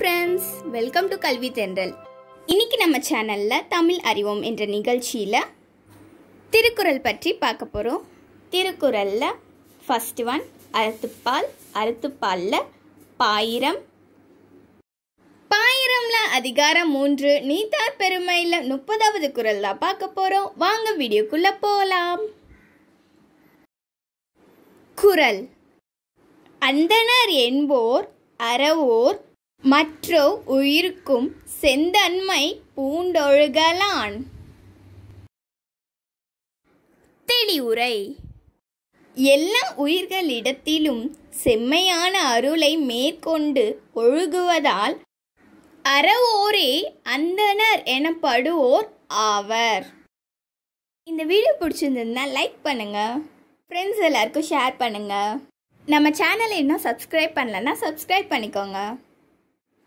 friends welcome to கல்வி தென்றல் இன்னைக்கு நம்ம சேனலில் தமிழ் அறிவோம் என்ற நிகழ்ச்சியில் திருக்குறள் பற்றி பார்க்க போகிறோம் திருக்குறளில் ஃபஸ்ட் ஒன் அறுத்துப்பால் அறுத்துப்பாலில் பாயிரம் பாயிரம்ல அதிகாரம் மூன்று நீத்தார் பெருமையில் முப்பதாவது குரல் தான் பார்க்க போகிறோம் வாங்க வீடியோக்குள்ளே போகலாம் குரல் அந்தனர் என்போர் அறவோர் மற்றோ உயிருக்கும் செந்தன்மை பூண்டொழுகலான் தெளிவுரை எல்லா உயிர்களிடத்திலும் செம்மையான அருளை மேற்கொண்டு ஒழுகுவதால் அறவோரே அந்தனர் எனப்படுவோர் ஆவர் இந்த வீடியோ பிடிச்சிருந்ததுன்னா லைக் பண்ணுங்கள் ஃப்ரெண்ட்ஸ் எல்லாருக்கும் ஷேர் பண்ணுங்கள் நம்ம சேனலை இன்னும் சப்ஸ்கிரைப் பண்ணலன்னா சப்ஸ்கிரைப் பண்ணிக்கோங்க